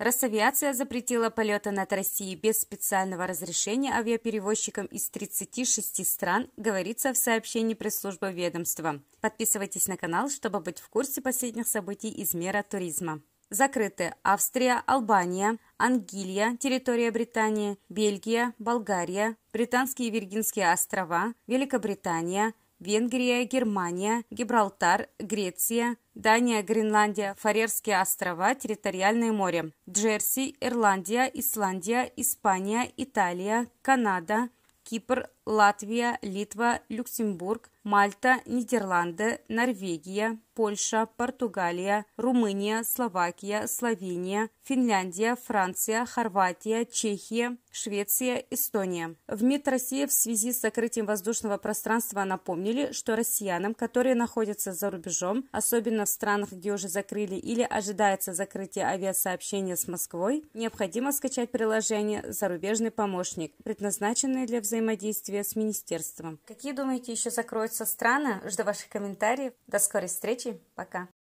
Росавиация запретила полеты над Россией без специального разрешения авиаперевозчикам из 36 стран, говорится в сообщении пресс-службы ведомства. Подписывайтесь на канал, чтобы быть в курсе последних событий из мира туризма. Закрыты Австрия, Албания, Ангилия, территория Британии, Бельгия, Болгария, Британские Виргинские острова, Великобритания, Венгрия, Германия, Гибралтар, Греция, Дания, Гренландия, Фарерские острова, Территориальное море, Джерси, Ирландия, Исландия, Испания, Италия, Канада, Кипр, Латвия, Литва, Люксембург, Мальта, Нидерланды, Норвегия, Польша, Португалия, Румыния, Словакия, Словения, Финляндия, Франция, Хорватия, Чехия, Швеция, Эстония. В МИД России в связи с закрытием воздушного пространства напомнили, что россиянам, которые находятся за рубежом, особенно в странах, где уже закрыли или ожидается закрытие авиасообщения с Москвой, необходимо скачать приложение «Зарубежный помощник», предназначенное для взаимодействия договоре с министерством. Какие, думаете, еще закроются страны? Жду ваших комментариев. До скорой встречи. Пока.